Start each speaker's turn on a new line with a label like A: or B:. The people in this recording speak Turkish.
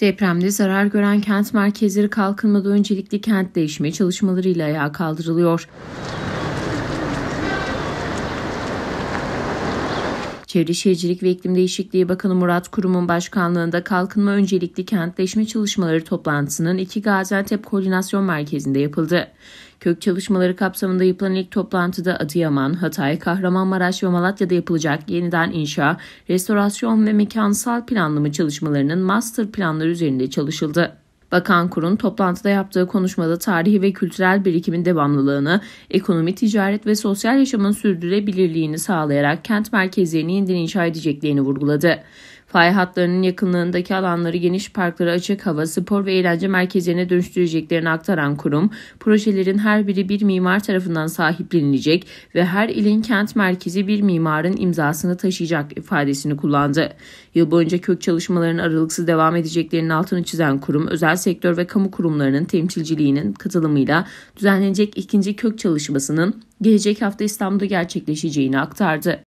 A: Depremde zarar gören kent merkezleri kalkınmada öncelikli kent değişme çalışmalarıyla ayağa kaldırılıyor. Çevre Şehircilik ve İklim Değişikliği Bakanı Murat Kurum'un başkanlığında Kalkınma Öncelikli Kentleşme Çalışmaları toplantısının iki Gaziantep Koordinasyon Merkezi'nde yapıldı. Kök çalışmaları kapsamında yapılan ilk toplantıda Adıyaman, Hatay, Kahramanmaraş ve Malatya'da yapılacak yeniden inşa, restorasyon ve mekansal planlama çalışmalarının master planları üzerinde çalışıldı. Bakan Kur'un toplantıda yaptığı konuşmada tarihi ve kültürel birikimin devamlılığını, ekonomi, ticaret ve sosyal yaşamın sürdürülebilirliğini sağlayarak kent merkezlerini yeniden inşa edeceklerini vurguladı. Fay hatlarının yakınlığındaki alanları geniş parkları açık hava, spor ve eğlence merkezlerine dönüştüreceklerini aktaran kurum, projelerin her biri bir mimar tarafından sahiplenilecek ve her ilin kent merkezi bir mimarın imzasını taşıyacak ifadesini kullandı. Yıl boyunca kök çalışmaların aralıksız devam edeceklerinin altını çizen kurum, özel sektör ve kamu kurumlarının temsilciliğinin katılımıyla düzenlenecek ikinci kök çalışmasının gelecek hafta İstanbul'da gerçekleşeceğini aktardı.